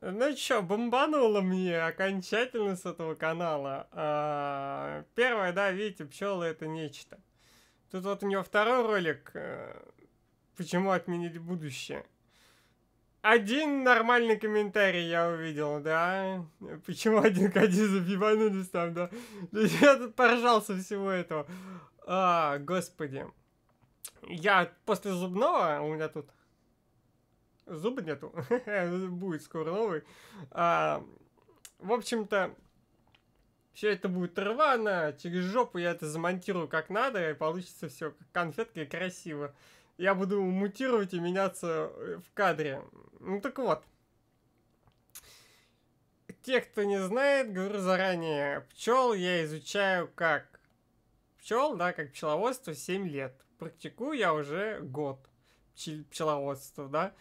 Ну чё, бомбануло мне окончательно с этого канала. А, первое, да, видите, пчелы это нечто. Тут вот у него второй ролик. Э, Почему отменить будущее? Один нормальный комментарий я увидел, да? Почему один к один забиванулись там, да? Я тут поражался всего этого. А, господи. Я после зубного, у меня тут зуба нету, будет скоро новый. А, в общем-то, все это будет рвано, через жопу я это замонтирую как надо, и получится все конфетка и красиво. Я буду мутировать и меняться э, в кадре. Ну так вот. Те, кто не знает, говорю заранее, пчел я изучаю как пчел, да, как пчеловодство 7 лет. Практикую я уже год пчел пчеловодства, да.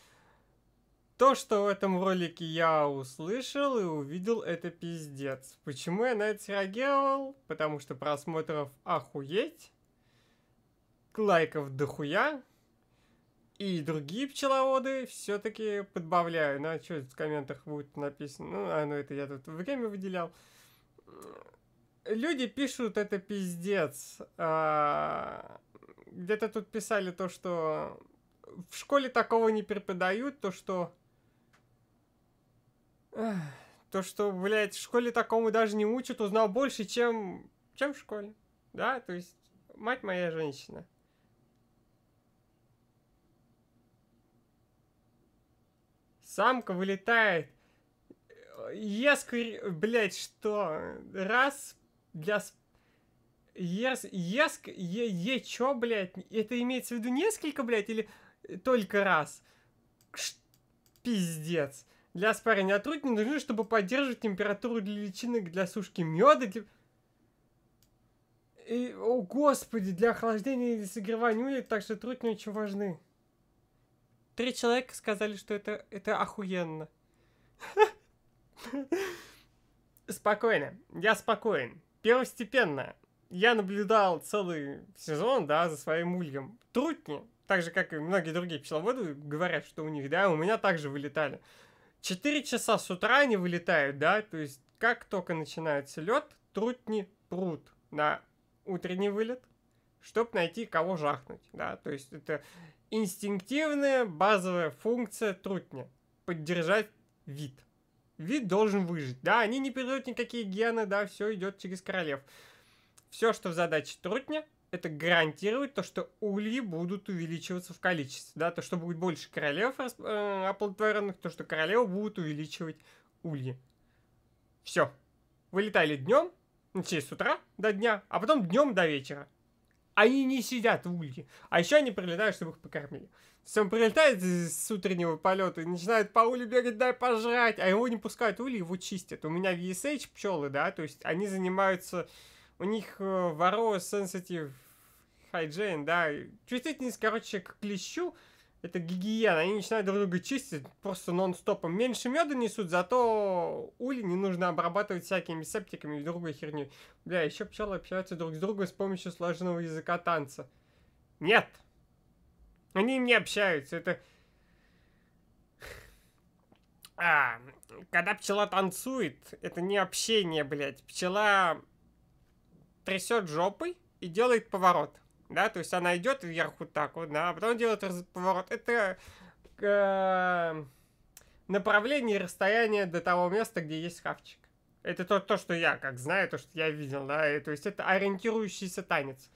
То, что в этом ролике я услышал и увидел, это пиздец. Почему я на это среагировал? Потому что просмотров охуеть, лайков дохуя, и другие пчеловоды все-таки подбавляю. Ну, а что в комментах будет написано? Ну, а, ну это я тут время выделял. Люди пишут, это пиздец. А, где-то тут писали то, что в школе такого не преподают, то, что то, что, блядь, в школе такому даже не учат, узнал больше, чем, чем в школе. Да, то есть, мать моя женщина. Самка вылетает. Ескорь, блядь, что? Раз для Ес, еск, е, е, чё, блядь? Это имеется в виду несколько, блядь, или только раз? Кш, пиздец. Для спарения трутни нужны, чтобы поддерживать температуру для личинок, для сушки меда, для... И, о господи, для охлаждения и согревания улик, так что трутни очень важны. Три человека сказали, что это, это охуенно. Спокойно, я спокоен. Первостепенно. Я наблюдал целый сезон, да, за своим ульем. Трутни, так же, как и многие другие пчеловоды, говорят, что у них, да, у меня также вылетали. 4 часа с утра они вылетают, да, то есть как только начинается лед, трутни прут на утренний вылет, чтобы найти, кого жахнуть, да, то есть это инстинктивная базовая функция трутня – поддержать вид. Вид должен выжить, да, они не передают никакие гены, да, все идет через королев. Все, что в задаче трутня – это гарантирует то, что ульи будут увеличиваться в количестве, да, то, что будет больше королев э, оплодотворенных, то, что королевы будут увеличивать ульи. Все. Вылетали днем, ну, через с утра до дня, а потом днем до вечера. Они не сидят в улье, а еще они прилетают, чтобы их покормили. Все, он прилетает с утреннего полета и начинает по улю бегать, дай пожрать, а его не пускают в ульи, его чистят. У меня в VSH пчелы, да, то есть они занимаются у них э, Varroa Sensitive Hygiene, да, чувствительность, короче, к клещу, это гигиена, они начинают друг друга чистить просто нон-стопом. Меньше меда несут, зато ули не нужно обрабатывать всякими септиками и другой херней. Бля, еще пчелы общаются друг с другом с помощью сложного языка танца. Нет! Они не общаются, это... А, когда пчела танцует, это не общение, блядь. Пчела трясет жопой и делает поворот. Да, то есть она идет вверх вот так вот, да, а потом делает поворот. Это э, направление и расстояние до того места, где есть хавчик. Это то, то, что я как знаю, то, что я видел, да, и, то есть это ориентирующийся танец.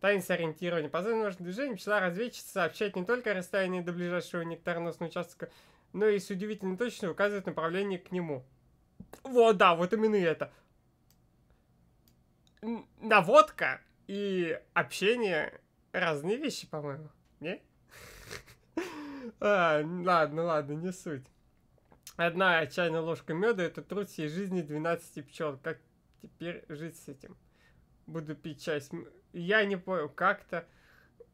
Танец ориентирования. По зоне нужного движения разведчица сообщать не только расстояние до ближайшего нектарносного участка, но и с удивительной точностью указывает направление к нему. Вот, да, вот именно это наводка и общение разные вещи, по-моему, не? А, ладно, ладно, не суть. Одна чайная ложка меда это труд всей жизни 12 пчел. Как теперь жить с этим? Буду пить чай Я не понял, как-то...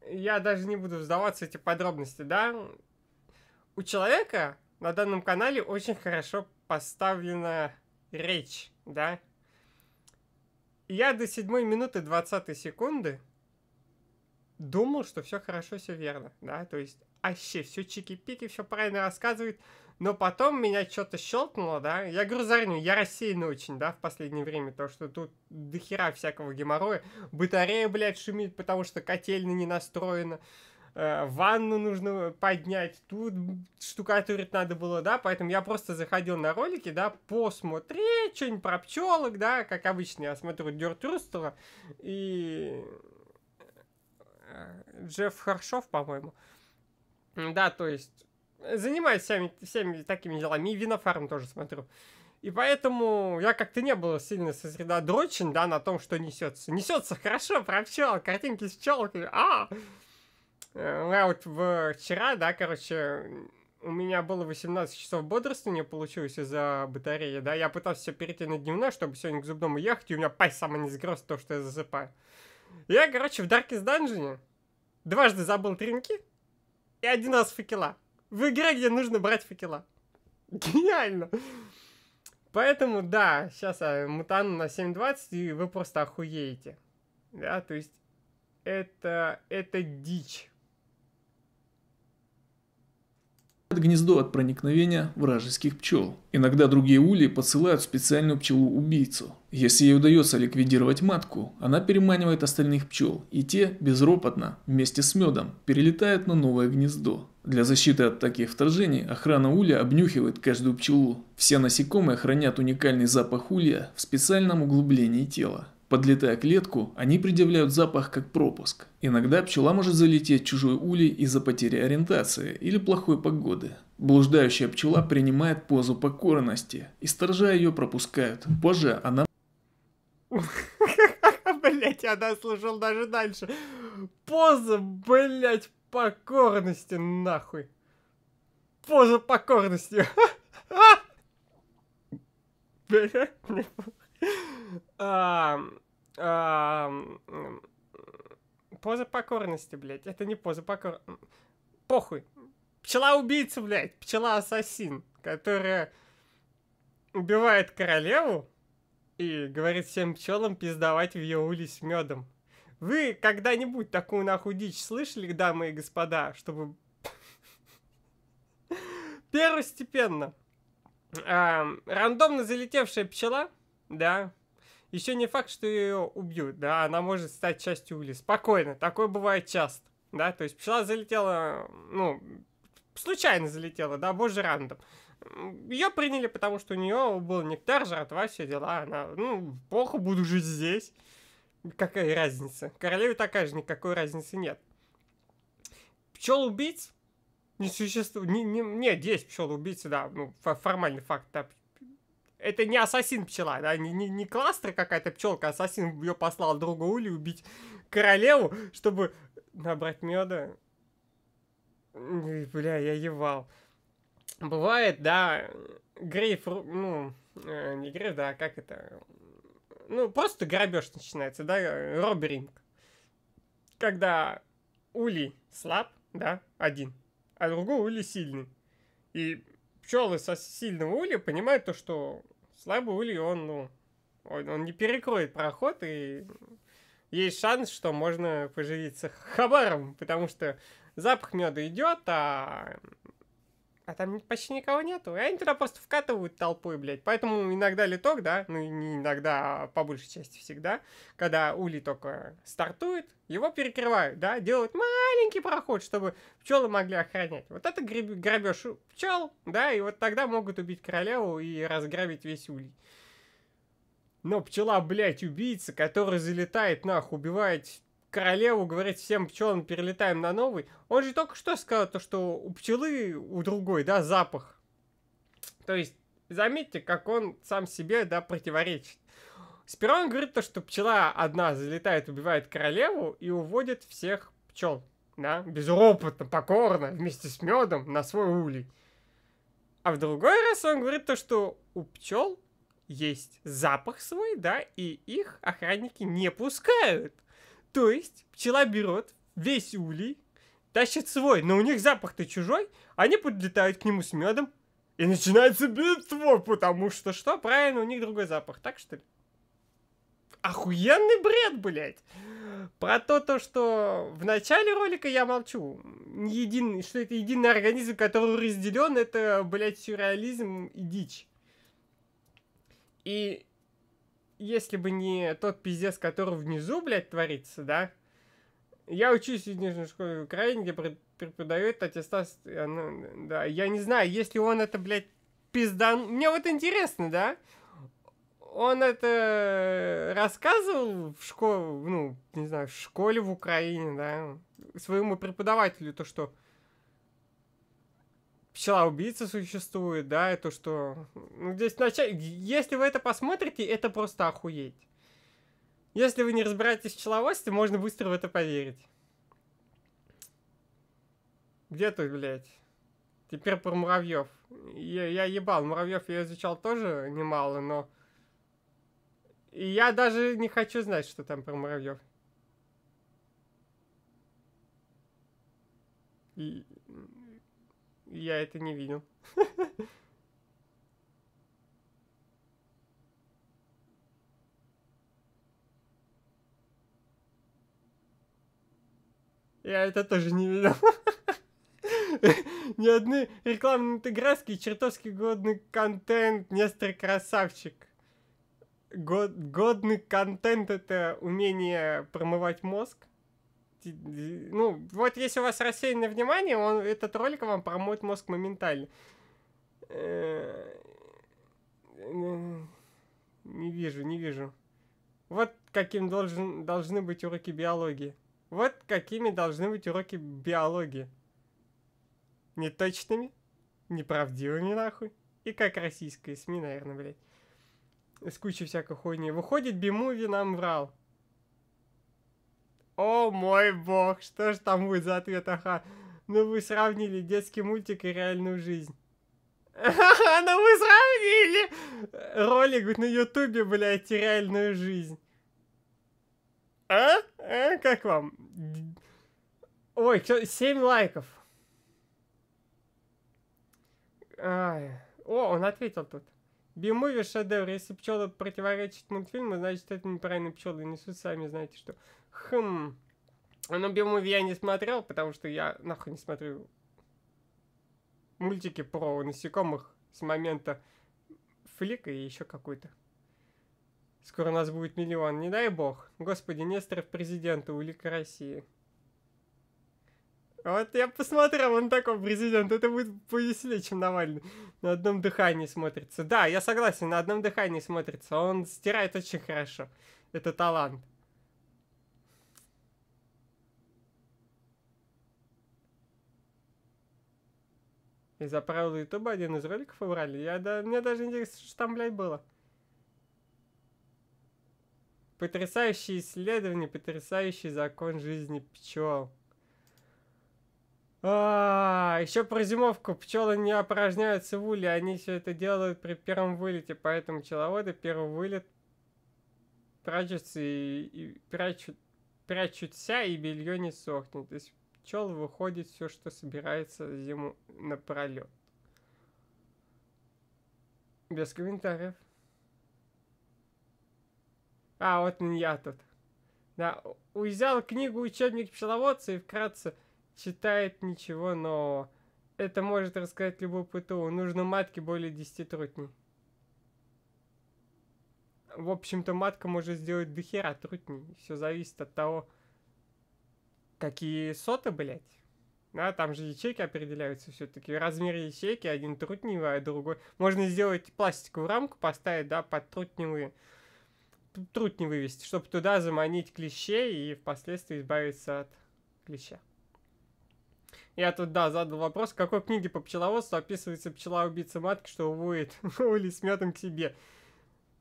Я даже не буду вдаваться в эти подробности, да? У человека на данном канале очень хорошо поставлена речь, да? я до 7 минуты 20 секунды думал, что все хорошо, все верно, да, то есть вообще все чики-пики, все правильно рассказывает, но потом меня что-то щелкнуло, да, я говорю заранее, я рассеянный очень, да, в последнее время, то что тут дохера всякого геморроя, батарея, блядь, шумит, потому что котельная не настроена, Э, ванну нужно поднять, тут штукатурить надо было, да, поэтому я просто заходил на ролики, да, посмотреть что-нибудь про пчелок, да, как обычно, я смотрю Дёрт Рустера и э, Джефф Харшов, по-моему. Да, то есть занимаюсь всеми, всеми такими делами, и винофарм тоже смотрю. И поэтому я как-то не был сильно сосредоточен, да, на том, что несется. Несется хорошо про пчел, картинки с пчелками, а! -а, -а. Я э, ну, а вот вчера, да, короче, у меня было 18 часов бодрствования получилось из-за батареи, да, я пытался перейти на дневное, чтобы сегодня к зубному ехать, и у меня пасть сама не сгрыз то, что я засыпаю. Я, короче, в Darkest Dungeon дважды забыл тринки и один раз факела. В игре, где нужно брать факела. Гениально! Поэтому, да, сейчас я э, мутану на 7.20, и вы просто охуеете. Да, то есть это, это дичь. от гнездо от проникновения вражеских пчел. Иногда другие ульи посылают специальную пчелу-убийцу. Если ей удается ликвидировать матку, она переманивает остальных пчел, и те безропотно, вместе с медом, перелетают на новое гнездо. Для защиты от таких вторжений охрана улья обнюхивает каждую пчелу. Все насекомые хранят уникальный запах улья в специальном углублении тела. Подлетая к клетку, они предъявляют запах как пропуск. Иногда пчела может залететь в чужой улей из-за потери ориентации или плохой погоды. Блуждающая пчела принимает позу покорности, и сторожа ее пропускают. Позже она... Блять, она слушала даже дальше. Поза, блять, покорности, нахуй. Поза покорности. Блять, а, поза покорности, блядь. Это не поза покорности. Похуй. Пчела-убийца, блядь. Пчела-ассасин, которая убивает королеву и говорит всем пчелам пиздовать в ее улей с медом. Вы когда-нибудь такую нахуй дичь слышали, дамы и господа, чтобы... Первостепенно. А, рандомно залетевшая пчела, да, еще не факт, что ее убьют, да, она может стать частью ули. Спокойно, такое бывает часто, да, то есть пчела залетела, ну, случайно залетела, да, боже рандом. Ее приняли, потому что у нее был нектар, жратва, все дела, она, ну, плохо буду жить здесь. Какая разница? Королеве такая же, никакой разницы нет. Пчел-убийц не существует. Не, не, нет, есть пчел-убийцы, да, ну, формальный факт, да, это не ассасин пчела, да, не, не, не кластер какая-то пчелка, ассасин ее послал другу Ули убить королеву, чтобы набрать меда. Бля, я евал. Бывает, да, грейф, ну, э, не грейф, да, как это, ну, просто грабеж начинается, да, роберинг. Когда Ули слаб, да, один, а другой Ули сильный. И пчелы со сильного Ули понимают то, что слабый улей, он, ну, он, он не перекроет проход, и есть шанс, что можно поживиться хабаром, потому что запах меда идет, а а там почти никого нету. И они туда просто вкатывают толпой, блядь. Поэтому иногда литок, да, ну не иногда, а по большей части всегда, когда улей только стартует, его перекрывают, да, делают маленький проход, чтобы пчелы могли охранять. Вот это грабеж пчел, да, и вот тогда могут убить королеву и разграбить весь улей. Но пчела, блядь, убийца, которая залетает нах, убивает королеву говорит всем пчелам, перелетаем на новый. Он же только что сказал то, что у пчелы, у другой, да, запах. То есть, заметьте, как он сам себе, да, противоречит. Сперва он говорит то, что пчела одна залетает, убивает королеву и уводит всех пчел. Да, безропотно, покорно, вместе с медом на свой улей. А в другой раз он говорит то, что у пчел есть запах свой, да, и их охранники не пускают. То есть пчела берет весь улей, тащит свой, но у них запах-то чужой, они подлетают к нему с медом, и начинается битва, потому что что? Правильно, у них другой запах, так что ли? Охуенный бред, блядь! Про то, то, что в начале ролика я молчу. Един... Что это единый организм, который разделен, это, блядь, сюрреализм и дичь. И если бы не тот пиздец, который внизу, блядь, творится, да, я учусь в нижней школе в Украине, где преподает аттестат. Да, я не знаю, если он это, блядь, пиздан... Мне вот интересно, да? Он это рассказывал в школе, ну, не знаю, в школе в Украине, да, своему преподавателю, то, что пчела-убийца существует, да, и то, что... Ну, здесь начать, Если вы это посмотрите, это просто охуеть. Если вы не разбираетесь в пчеловодстве, можно быстро в это поверить. Где тут, блядь? Теперь про муравьев. Я, я ебал, муравьев я изучал тоже немало, но... И я даже не хочу знать, что там про муравьев я это не видел. Я это тоже не видел. Ни одной рекламной интеграции, чертовски годный контент, Нестор красавчик. Год, годный контент это умение промывать мозг ну, вот если у вас рассеянное внимание, он, этот ролик вам промоет мозг моментально. Э, не вижу, не вижу. Вот каким должен, должны быть уроки биологии. Вот какими должны быть уроки биологии. Неточными, неправдивыми нахуй. И как российская СМИ, наверное, блядь. С кучей всякой хуйни. Выходит, Бимуви нам врал. О мой бог, что же там будет за ответ, ага. Ну вы сравнили детский мультик и реальную жизнь. Ага, ну вы сравнили! Ролик на ютубе, блядь, и реальную жизнь. А? а? Как вам? Ой, 7 лайков. Ай. О, он ответил тут. Бимуви шедевр. Если пчелы противоречат мультфильму, значит это неправильно пчелы несут, сами знаете что. Хм. Но ну, Белмуви я не смотрел, потому что я нахуй не смотрю мультики про насекомых с момента флика и еще какой-то. Скоро у нас будет миллион, не дай бог. Господи, Несторов президента, улика России. Вот я посмотрел, он такой президент, это будет повеселее, чем Навальный. На одном дыхании смотрится. Да, я согласен, на одном дыхании смотрится. Он стирает очень хорошо. Это талант. И за правила Ютуба один из роликов убрали. Я, да, мне даже интересно, что там, блядь, было. Потрясающие исследование, потрясающий закон жизни пчел. А, еще про зимовку. Пчелы не опорожняются в уле, они все это делают при первом вылете, поэтому пчеловоды первый вылет прячутся и, и прячут, прячутся, и белье не сохнет. То есть пчел выходит все, что собирается зиму напролет. Без комментариев. А, вот я тут. Да, взял книгу «Учебник пчеловодца» и вкратце читает ничего нового. Это может рассказать любой ПТУ. Нужно матки более 10 трутней. В общем-то, матка может сделать дохера трутней. Все зависит от того, Какие соты, блядь? Да, там же ячейки определяются все-таки. Размер ячейки один трутневый, а другой. Можно сделать пластиковую рамку, поставить, да, под трутневые трутни вывести, чтобы туда заманить клещей и впоследствии избавиться от клеща. Я тут, да, задал вопрос, в какой книге по пчеловодству описывается пчела-убийца матки, что уводит Оли с мятом к себе.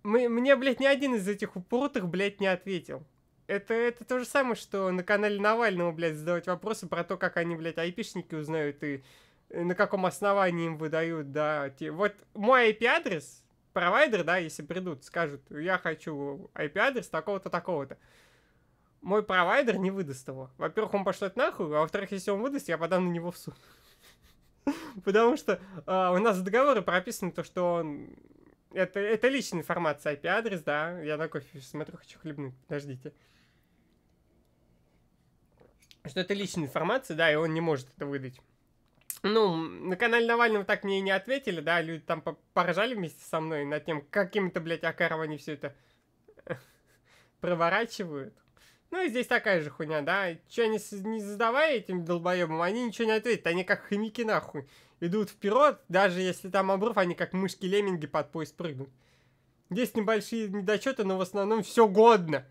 Мы, мне, блядь, ни один из этих упоротых, блядь, не ответил это, это то же самое, что на канале Навального, блядь, задавать вопросы про то, как они, блядь, айпишники узнают и э, на каком основании им выдают, да. Те... Вот мой IP-адрес, провайдер, да, если придут, скажут, я хочу IP-адрес такого-то, такого-то. Мой провайдер не выдаст его. Во-первых, он пошлет нахуй, а во-вторых, если он выдаст, я подам на него в суд. Потому что а, у нас в договоре прописано то, что он... Это, это личная информация, IP-адрес, да. Я на кофе смотрю, хочу хлебнуть. Подождите что это личная информация, да, и он не может это выдать. Ну, на канале Навального так мне и не ответили, да, люди там поражали вместе со мной над тем, каким-то, блядь, акаром они все это проворачивают. Ну и здесь такая же хуйня, да. что они не задавай этим долбоебам, они ничего не ответят. Они как хомяки нахуй. Идут вперед, даже если там обрыв, они как мышки-лемминги под поезд прыгнут. Здесь небольшие недочеты, но в основном все годно.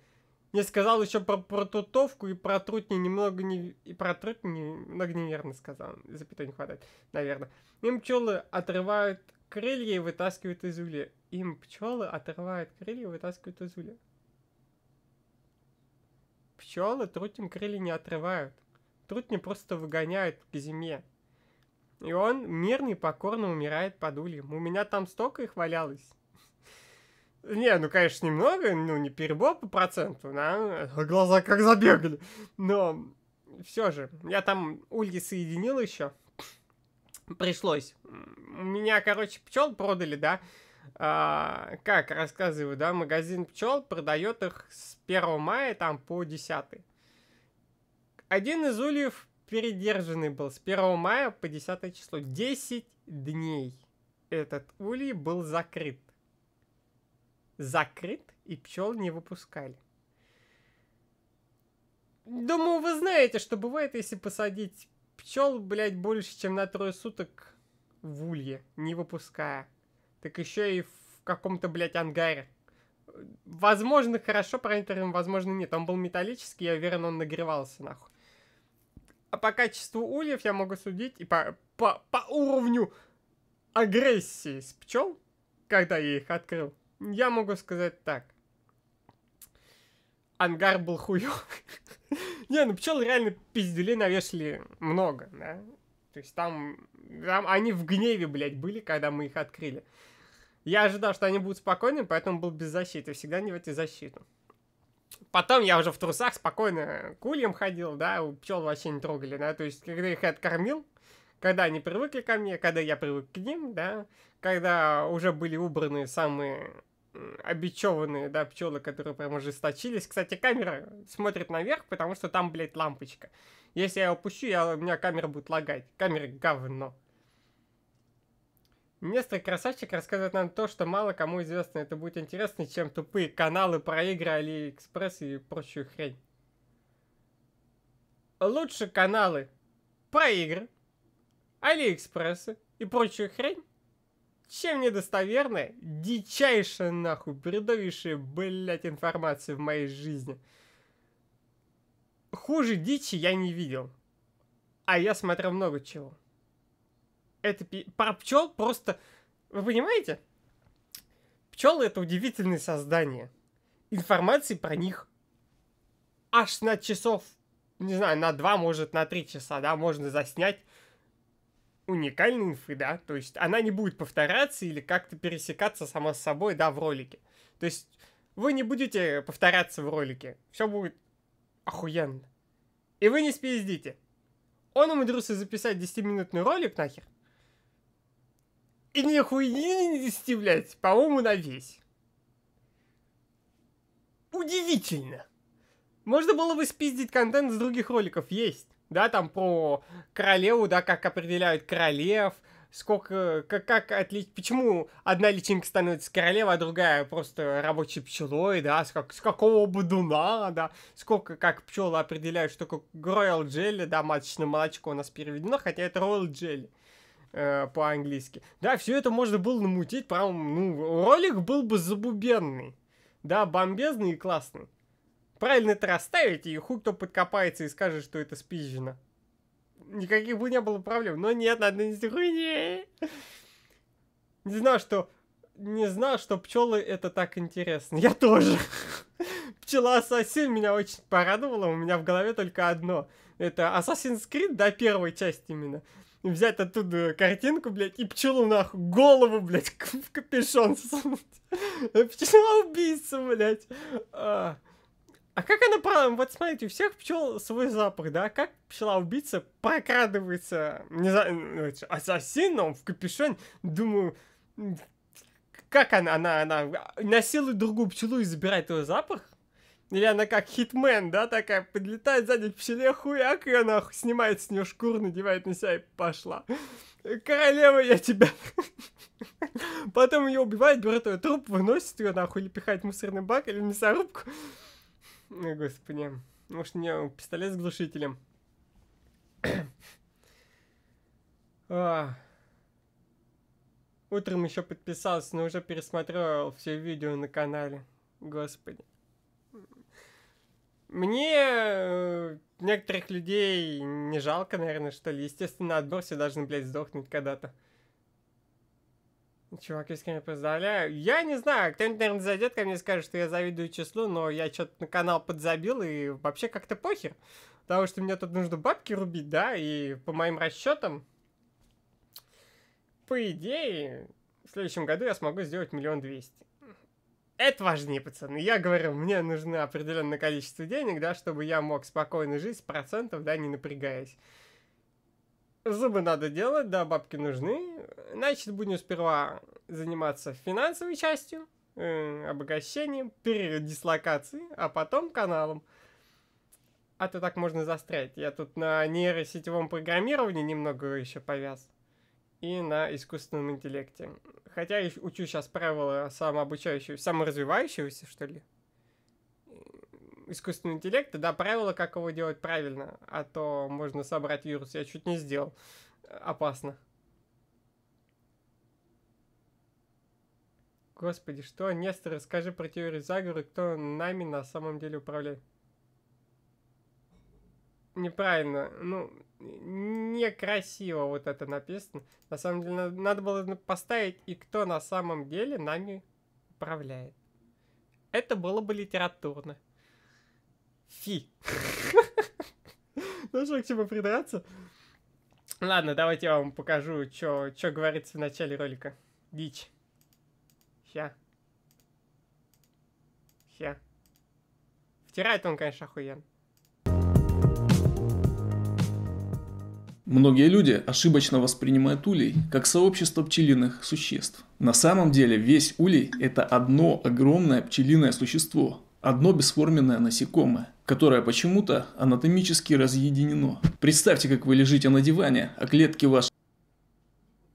Мне сказал еще про, про тутовку и про трутни немного не... И про трутни немного неверно сказал. Запятой не хватает, наверное. Им пчелы отрывают крылья и вытаскивают из улья. Им пчелы отрывают крылья и вытаскивают из улья. Пчелы трутим крылья не отрывают. Трутни просто выгоняют к зиме. И он мирный, покорно умирает под ульем. У меня там столько их валялось. Не, ну, конечно, немного, ну, не перебор по проценту, да, а глаза как забегали, но все же, я там ульи соединил еще, пришлось. У Меня, короче, пчел продали, да, а, как рассказываю, да, магазин пчел продает их с 1 мая там по 10. Один из ульев передержанный был с 1 мая по 10 число. 10 дней этот улей был закрыт закрыт и пчел не выпускали. Думаю, вы знаете, что бывает, если посадить пчел, блядь, больше, чем на трое суток в улье, не выпуская. Так еще и в каком-то, блядь, ангаре. Возможно, хорошо пронтерим, возможно, нет. Он был металлический, я уверен, он нагревался, нахуй. А по качеству ульев я могу судить и по, по, по уровню агрессии с пчел, когда я их открыл, я могу сказать так. Ангар был хуёв. Не, ну пчел реально пиздюлей навешали много, да. То есть там, там они в гневе, блядь, были, когда мы их открыли. Я ожидал, что они будут спокойны, поэтому был без защиты. Всегда не в этой защиту. Потом я уже в трусах спокойно кульем ходил, да, у пчел вообще не трогали, да, то есть, когда их откормил, когда они привыкли ко мне, когда я привык к ним, да, когда уже были убраны самые обечеванные, да, пчелы, которые прям ожесточились. Кстати, камера смотрит наверх, потому что там, блядь, лампочка. Если я опущу, я, у меня камера будет лагать. Камера говно. Нестор Красавчик рассказывает нам то, что мало кому известно. Это будет интересно, чем тупые каналы про игры Алиэкспресс и прочую хрень. Лучше каналы про игры, Алиэкспрессы и прочую хрень чем недостоверная, дичайшая нахуй, бредовейшая, блядь, информация в моей жизни. Хуже дичи я не видел. А я смотрел много чего. Это пи... про пчел просто... Вы понимаете? Пчелы это удивительные создания. Информации про них аж на часов, не знаю, на два, может, на три часа, да, можно заснять уникальной инфы, да, то есть она не будет повторяться или как-то пересекаться сама с собой, да, в ролике. То есть вы не будете повторяться в ролике, все будет охуенно. И вы не спиздите. Он умудрился записать 10-минутный ролик нахер. И ни хуйни не 10, блядь, по-моему, на весь. Удивительно. Можно было бы спиздить контент с других роликов, есть да, там про королеву, да, как определяют королев, сколько, как, как отли... почему одна личинка становится королевой, а другая просто рабочей пчелой, да, с, как, с какого будуна, да, сколько, как пчелы определяют, что как Royal Jelly, да, маточное молочко у нас переведено, хотя это Royal Jelly э, по-английски. Да, все это можно было намутить, прям, ну, ролик был бы забубенный, да, бомбезный и классный. Правильно это расставить, и хуй кто подкопается и скажет, что это спизжено. Никаких бы не было проблем. Но нет, надо не хуйне. Не знал, что... Не знал, что пчелы это так интересно. Я тоже. Пчела Ассасин меня очень порадовала. У меня в голове только одно. Это Assassin's Creed, да, первой части именно. Взять оттуда картинку, блядь, и пчелу нахуй, голову, блядь, в капюшон сунуть. Пчела убийца, блядь. А. А как она правда? Вот смотрите, у всех пчел свой запах, да? Как пчела-убийца прокрадывается не знаю, ассасином в капюшон? Думаю, как она, она, она насилует другую пчелу и забирает ее запах? Или она как хитмен, да, такая, подлетает сзади к пчеле, хуяк, и она снимает с нее шкуру, надевает на себя и пошла. Королева, я тебя... Потом ее убивает, берет ее труп, выносит ее нахуй, или пихает в мусорный бак, или мясорубку. Ой, господи. Ну, может, мне пистолет с глушителем? а. Утром еще подписался, но уже пересмотрел все видео на канале. Господи. Мне э, некоторых людей не жалко, наверное, что ли. Естественно, отбор все должны, блядь, сдохнуть когда-то. Чувак, искренне поздравляю. Я не знаю, кто-нибудь, наверное, зайдет ко мне и скажет, что я завидую числу, но я что-то на канал подзабил и вообще как-то похер. Потому что мне тут нужно бабки рубить, да, и по моим расчетам, по идее, в следующем году я смогу сделать миллион двести. Это важнее, пацаны. Я говорю, мне нужно определенное количество денег, да, чтобы я мог спокойно жить с процентов, да, не напрягаясь. Зубы надо делать, да, бабки нужны. Значит, будем сперва заниматься финансовой частью, э, обогащением, передислокацией, а потом каналом. А то так можно застрять. Я тут на нейросетевом программировании немного еще повяз. И на искусственном интеллекте. Хотя я учу сейчас правила самообучающегося, саморазвивающегося, что ли искусственного интеллекта, да, правила, как его делать правильно, а то можно собрать вирус. Я чуть не сделал. Опасно. Господи, что, Нестор, расскажи про теорию заговора, кто нами на самом деле управляет. Неправильно, ну, некрасиво вот это написано. На самом деле, надо, надо было поставить, и кто на самом деле нами управляет. Это было бы литературно. Фи. Ну что, к чему придраться? Ладно, давайте я вам покажу, что говорится в начале ролика. Дичь. Ща. Ща. Втирает он, конечно, охуенно. Многие люди ошибочно воспринимают улей как сообщество пчелиных существ. На самом деле весь улей – это одно огромное пчелиное существо, одно бесформенное насекомое – которое почему-то анатомически разъединено. Представьте, как вы лежите на диване, а клетки ваши...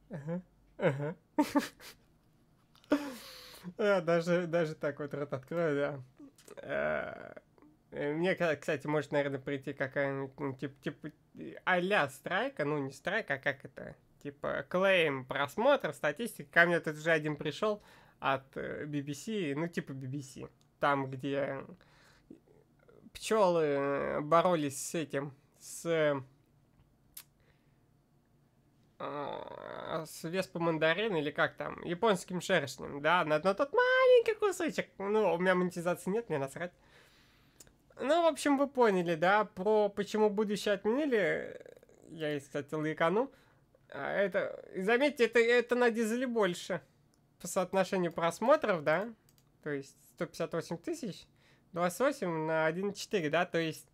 А, даже, даже так вот рот открою, да. Э, мне, кстати, может, наверное, прийти какая-нибудь, типа, типа, а-ля страйка, ну, не страйка, а как это? Типа, клейм, просмотр, статистика. Ко мне тут уже один пришел от BBC, э, ну, типа BBC. Там, где пчелы э, боролись с этим, с э, с веспом мандарин или как там, японским шершнем, да, на, на тот маленький кусочек. Ну, у меня монетизации нет, мне насрать. Ну, в общем, вы поняли, да, про почему будущее отменили, я, и, кстати, лайкану. А это, заметьте, это, это на дизеле больше по соотношению просмотров, да, то есть 158 тысяч 28 на 1.4, да? То есть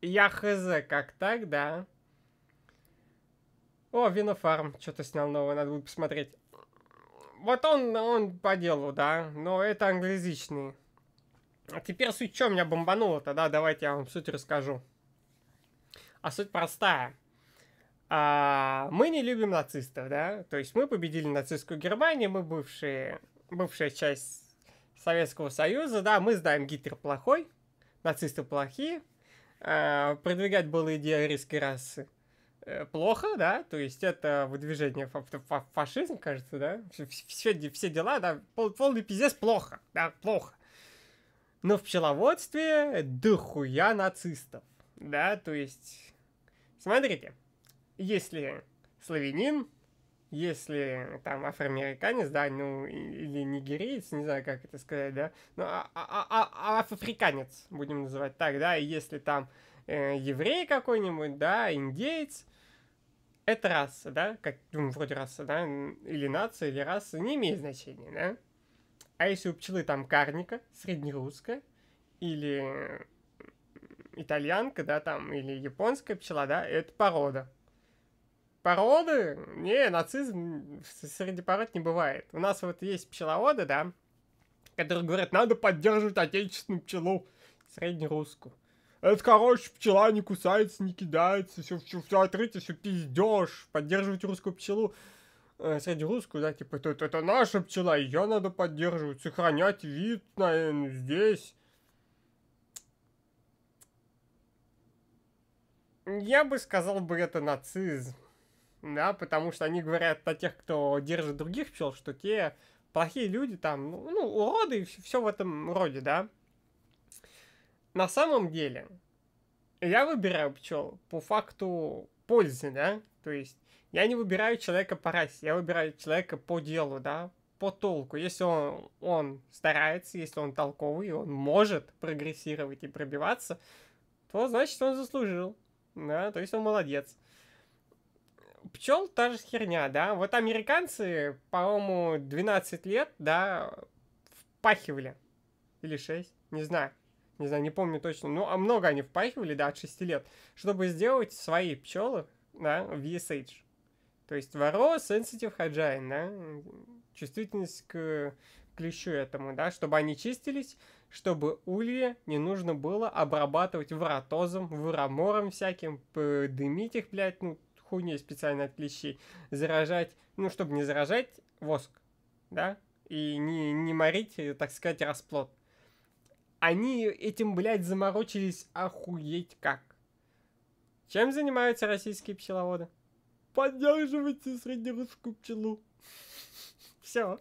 я хз как так, да? О, Винофарм что-то снял новое, надо будет посмотреть. Вот он, он по делу, да, но это англоязычный. А теперь суть что меня бомбануло тогда, давайте я вам суть расскажу. А суть простая. А, мы не любим нацистов, да? То есть мы победили нацистскую Германию, мы бывшие, бывшая часть Советского Союза, да, мы знаем, Гитлер плохой, нацисты плохие, э, продвигать было идею арийской расы э, плохо, да, то есть это выдвижение фа фа фашизм, кажется, да, все, все, все дела, да, пол, полный пиздец плохо, да, плохо. Но в пчеловодстве дохуя нацистов, да, то есть, смотрите, если славянин, если там афроамериканец, да, ну, или нигериец, не знаю, как это сказать, да, ну, а а, а, а, а, африканец, будем называть так, да, и если там э, еврей какой-нибудь, да, индеец, это раса, да, как, ну, вроде раса, да, или нация, или раса, не имеет значения, да. А если у пчелы там карника, среднерусская, или итальянка, да, там, или японская пчела, да, это порода. Породы? Не, нацизм среди пород не бывает. У нас вот есть пчеловоды, да, которые говорят, надо поддерживать отечественную пчелу, среднерусскую. Это, короче, пчела не кусается, не кидается, все, все, все отрыто, все пиздешь. Поддерживать русскую пчелу, э, среднерусскую, да, типа, это, это наша пчела, ее надо поддерживать, сохранять вид, наверное, э, здесь. Я бы сказал бы это нацизм да, потому что они говорят о тех, кто держит других пчел, что те плохие люди, там, ну, ну уроды и все в этом роде, да. На самом деле, я выбираю пчел по факту пользы, да, то есть я не выбираю человека по расе, я выбираю человека по делу, да, по толку. Если он, он старается, если он толковый, он может прогрессировать и пробиваться, то значит он заслужил, да, то есть он молодец пчел та же херня, да. Вот американцы, по-моему, 12 лет, да, впахивали. Или 6, не знаю. Не знаю, не помню точно. Ну, а много они впахивали, да, от 6 лет, чтобы сделать свои пчелы, да, в ESH. То есть воро sensitive hygiene, да, чувствительность к клещу этому, да, чтобы они чистились, чтобы ульи не нужно было обрабатывать воротозом, воромором всяким, дымить их, блядь, ну, хуйней специально от заражать, ну, чтобы не заражать воск, да, и не, не морить, э, так сказать, расплод. Они этим, блядь, заморочились охуеть как. Чем занимаются российские пчеловоды? Поддерживайте среднерусскую пчелу. Все.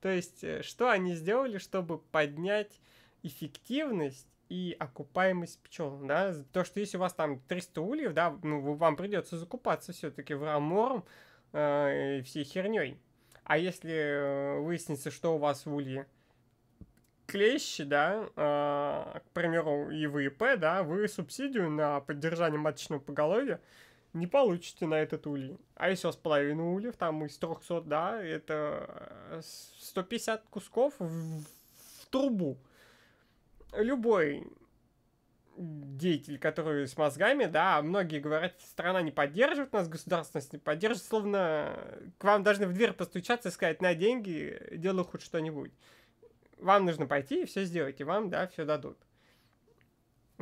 То есть, э, что они сделали, чтобы поднять эффективность и окупаемость пчел, да, то, что если у вас там 300 ульев, да, ну, вам придется закупаться все-таки в рамором э, всей херней. А если э, выяснится, что у вас в улье клещи, да, э, к примеру, и ВИП, да, вы субсидию на поддержание маточного поголовья не получите на этот улей. А еще с половиной ульев, там из 300, да, это 150 э, кусков в, в трубу любой деятель, который с мозгами, да, многие говорят, страна не поддерживает нас, государственность не поддерживает, словно к вам должны в дверь постучаться и сказать, на деньги, делай хоть что-нибудь. Вам нужно пойти и все сделать, и вам, да, все дадут.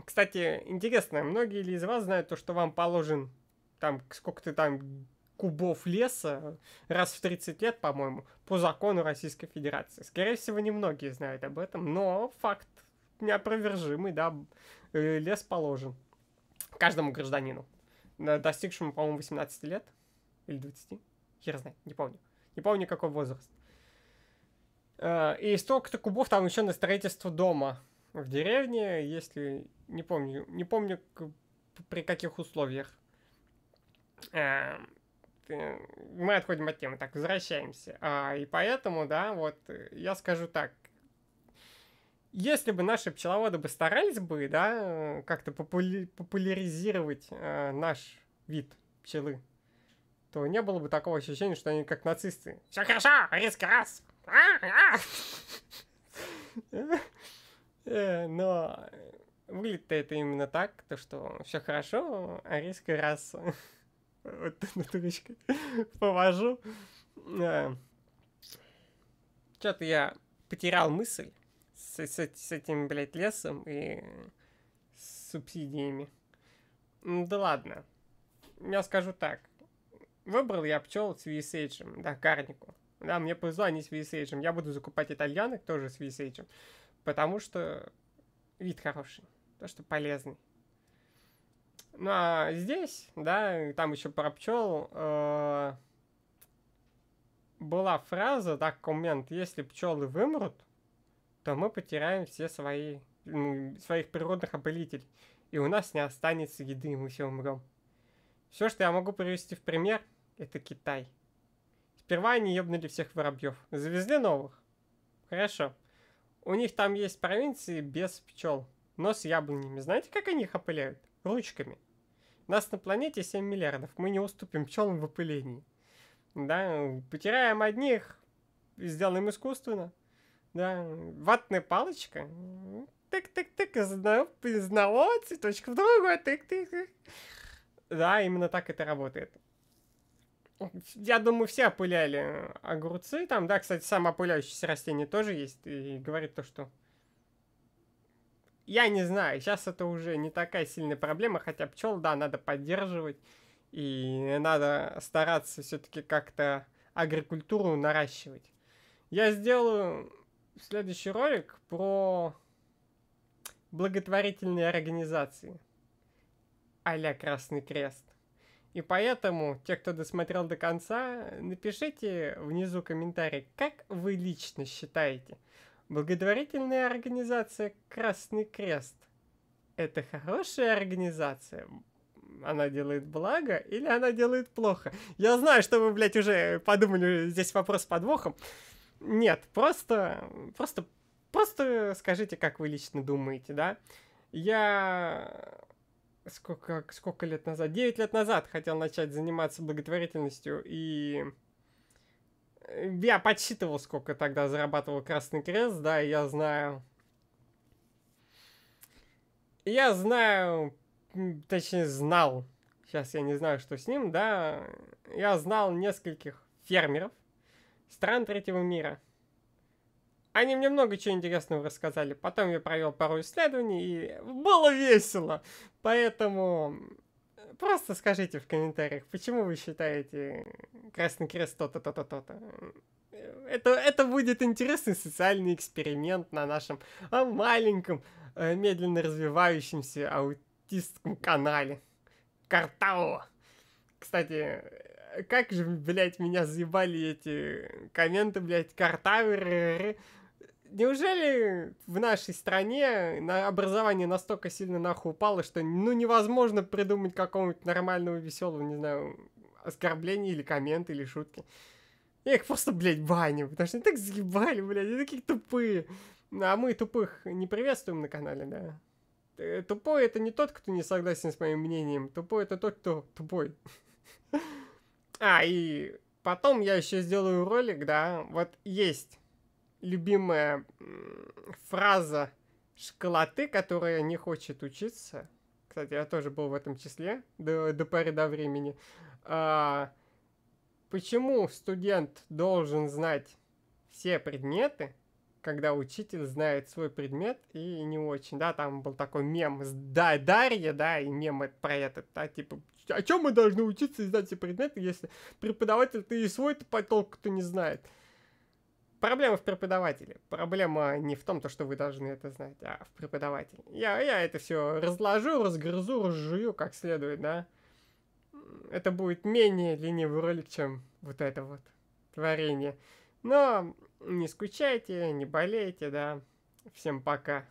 Кстати, интересно, многие ли из вас знают то, что вам положен там сколько-то там кубов леса раз в 30 лет, по-моему, по закону Российской Федерации. Скорее всего, немногие знают об этом, но факт неопровержимый, да, э, лес положен каждому гражданину, достигшему, по-моему, 18 лет или 20, хер знает, не помню. Не помню, какой возраст. Э, и столько-то кубов там еще на строительство дома в деревне, если не помню, не помню при каких условиях. Э, мы отходим от темы, так, возвращаемся. А, и поэтому, да, вот я скажу так, если бы наши пчеловоды бы старались бы, да, э, как-то попули- популяризировать э, наш вид пчелы, то не было бы такого ощущения, что они как нацисты. Все хорошо, риск раз. Э, но выглядит это именно так, то что все хорошо, а риск раз. Вот на натурочкой повожу. Э, Что-то я потерял мысль с, с, с этим, блядь, лесом и с субсидиями. Ну да ладно. Я скажу так. Выбрал я пчел с VSH, да, карнику. Да, мне повезло, они с VSH. Я буду закупать итальянок тоже с VSH. Потому что вид хороший. То, что полезный. Ну а здесь, да, там еще про пчел. Э, была фраза, так, коммент, если пчелы вымрут, то мы потеряем все свои своих природных опылителей, и у нас не останется еды, мы все умрем. Все, что я могу привести в пример, это Китай. Сперва они ебнули всех воробьев, завезли новых. Хорошо. У них там есть провинции без пчел, но с яблонями. Знаете, как они их опыляют? Ручками. Нас на планете 7 миллиардов, мы не уступим пчелам в опылении. Да, потеряем одних, сделаем искусственно, да, ватная палочка. Тык-тык-тык, из одного, из цветочка в другой, тык тык Да, именно так это работает. Я думаю, все опыляли огурцы там. Да, кстати, самоопыляющиеся растения тоже есть. И говорит то, что... Я не знаю, сейчас это уже не такая сильная проблема, хотя пчел, да, надо поддерживать. И надо стараться все-таки как-то агрокультуру наращивать. Я сделаю следующий ролик про благотворительные организации а Красный Крест. И поэтому, те, кто досмотрел до конца, напишите внизу комментарий, как вы лично считаете, благотворительная организация Красный Крест – это хорошая организация? Она делает благо или она делает плохо? Я знаю, что вы, блядь, уже подумали, здесь вопрос с подвохом. Нет, просто, просто, просто скажите, как вы лично думаете, да? Я сколько, сколько лет назад? 9 лет назад хотел начать заниматься благотворительностью, и я подсчитывал, сколько тогда зарабатывал Красный Крест, да, и я знаю... Я знаю, точнее, знал, сейчас я не знаю, что с ним, да, я знал нескольких фермеров, стран третьего мира. Они мне много чего интересного рассказали. Потом я провел пару исследований, и было весело. Поэтому э, просто скажите в комментариях, почему вы считаете э, Красный Крест то-то, то-то, то-то. Э, это, это будет интересный социальный эксперимент на нашем маленьком, медленно развивающемся аутистском канале. Картао! Кстати, Э, как же, блядь, меня заебали эти комменты, блядь, картавы. Неужели в нашей стране на образование настолько сильно нахуй упало, что ну невозможно придумать какого-нибудь нормального, веселого, не знаю, оскорбления или комменты или шутки? Я их просто, блядь, баню, потому что они так заебали, блядь, они такие тупые. А мы тупых не приветствуем на канале, да. Э, тупой это не тот, кто не согласен с моим мнением. Тупой это тот, кто тупой. А, и потом я еще сделаю ролик, да, вот есть любимая фраза школоты, которая не хочет учиться. Кстати, я тоже был в этом числе до, до поры до времени. А, почему студент должен знать все предметы, когда учитель знает свой предмет и не очень, да, там был такой мем с да, Дарья, да, и мем про этот, да, типа, о чем мы должны учиться из эти предметы, если преподаватель ты и свой-то потолк-то не знает? Проблема в преподавателе. Проблема не в том, то, что вы должны это знать, а в преподавателе. Я, я это все разложу, разгрызу, разжую как следует, да? Это будет менее ленивый ролик, чем вот это вот творение. Но не скучайте, не болейте, да. Всем пока.